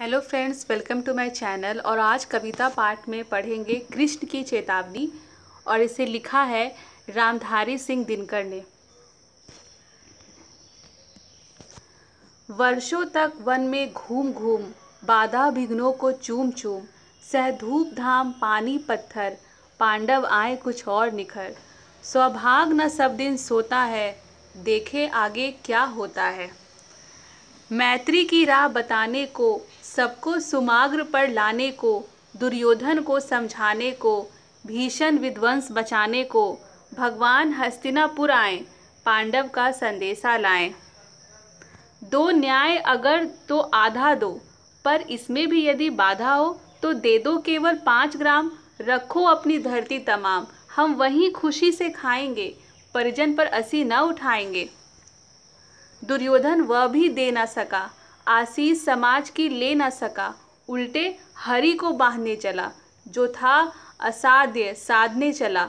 hello friends welcome to my channel और आज कविता पाठ में पढ़ेंगे कृष्ण की चेतावनी और इसे लिखा है रामधारी सिंह दिनकर ने वर्षों तक वन में घूम घूम बाधा विघ्नों को चूम चूम सह धूप धाम पानी पत्थर पांडव आए कुछ और निखर स्वभाग न सब दिन सोता है देखे आगे क्या होता है मैत्री की राह बताने को सबको सुमाग्र पर लाने को दुर्योधन को समझाने को भीषण विध्वंस बचाने को भगवान हस्तिनापुर आए पांडव का संदेशा लाएं दो न्याय अगर तो आधा दो पर इसमें भी यदि बाधा हो तो दे दो केवल पाँच ग्राम रखो अपनी धरती तमाम हम वहीं खुशी से खाएंगे परिजन पर असी न उठाएंगे दुर्योधन वह भी दे ना सका आशीष समाज की ले न सका उल्टे हरि को बांधने चला जो था असाध्य साधने चला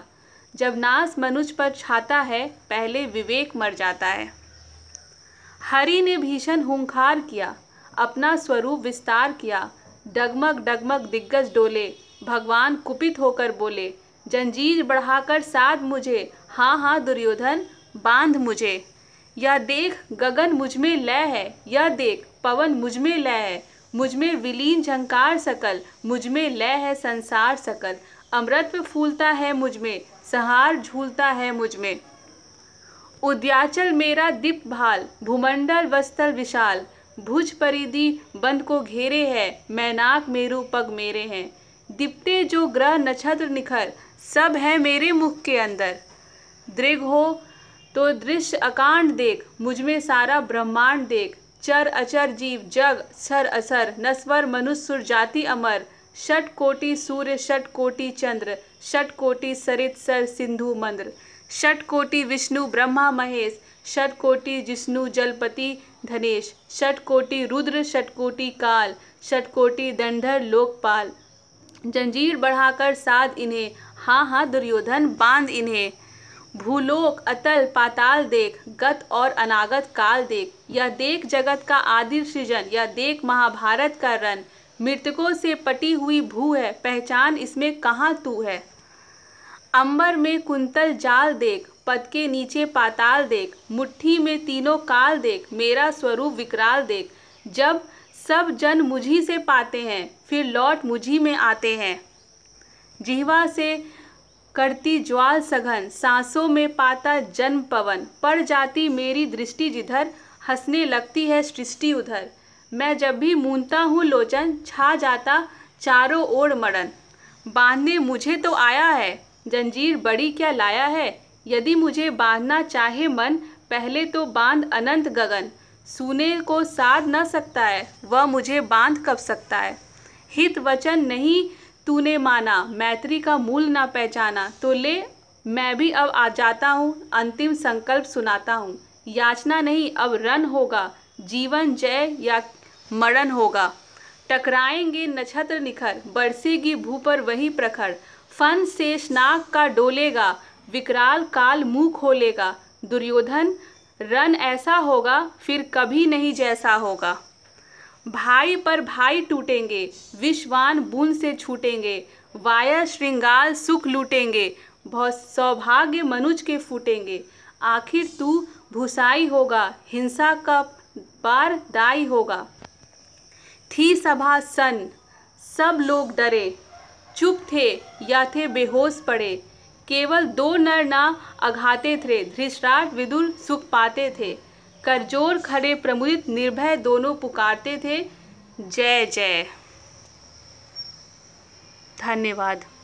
जब नास मनुष्य पर छाता है पहले विवेक मर जाता है हरि ने भीषण हुंकार किया अपना स्वरूप विस्तार किया डगमग डगमग दिग्गज डोले भगवान कुपित होकर बोले जंजीर बढ़ाकर साध मुझे हाँ हाँ दुर्योधन बांध मुझे यह देख गगन मुझमें लय है यह देख पवन मुझमें लय है मुझमें विलीन झंकार सकल मुझमें लय है संसार सकल अमृत फूलता है मुझमें सहार झूलता है मुझमें उद्याचल मेरा दीप भाल भूमंडल वस्तल विशाल भुज परिधि बंद को घेरे है मैनाक मेरु पग मेरे हैं दिपते जो ग्रह नक्षत्र निखर सब है मेरे मुख के अंदर दृघ हो तो दृश्य अकांड देख मुझमें सारा ब्रह्मांड देख चर अचर जीव जग सर असर नस्वर मनुष्य जाति अमर षट कोटि सूर्य षट कोटि चंद्र षट कोटि सरित सर सिंधु मंद्र षट कोटि विष्णु ब्रह्मा महेश षट कोटि जिष्णु जलपति धनेश षट कोटि रुद्र षट कोटि काल षट कोटि दंडर लोकपाल जंजीर बढ़ाकर साध इन्हें हाँ हाँ दुर्योधन बांध इन्हें भूलोक अतल पाताल देख गत और अनागत काल देख यह देख जगत का आदि सृजन यह देख महाभारत का रन मृतकों से पटी हुई भू है पहचान इसमें कहाँ तू है अंबर में कुंतल जाल देख पद के नीचे पाताल देख मुट्ठी में तीनों काल देख मेरा स्वरूप विकराल देख जब सब जन मुझी से पाते हैं फिर लौट मुझी में आते हैं जिहवा से करती ज्वाल सघन सांसों में पाता जन्म पवन पड़ जाती मेरी दृष्टि जिधर हंसने लगती है सृष्टि उधर मैं जब भी मूनता हूँ लोचन छा जाता चारों ओर मड़न बांधने मुझे तो आया है जंजीर बड़ी क्या लाया है यदि मुझे बांधना चाहे मन पहले तो बांध अनंत गगन सुने को साध न सकता है वह मुझे बांध कब सकता है हित वचन नहीं तूने माना मैत्री का मूल ना पहचाना तो ले मैं भी अब आ जाता हूँ अंतिम संकल्प सुनाता हूँ याचना नहीं अब रन होगा जीवन जय या मरण होगा टकराएंगे नक्षत्र निखर बरसेगी भू पर वही प्रखर फन स्नाक का डोलेगा विकराल काल मुंह खोलेगा दुर्योधन रन ऐसा होगा फिर कभी नहीं जैसा होगा भाई पर भाई टूटेंगे विश्वान बुन से छूटेंगे वाया श्रृंगाल सुख लूटेंगे बहुत सौभाग्य मनुज के फूटेंगे आखिर तू भुसाई होगा हिंसा का बार दाई होगा थी सभा सन सब लोग डरे चुप थे या थे बेहोश पड़े केवल दो नर ना अघाते थे धृष्टाट विदुल सुख पाते थे करजोर खड़े प्रमुदित निर्भय दोनों पुकारते थे जय जय धन्यवाद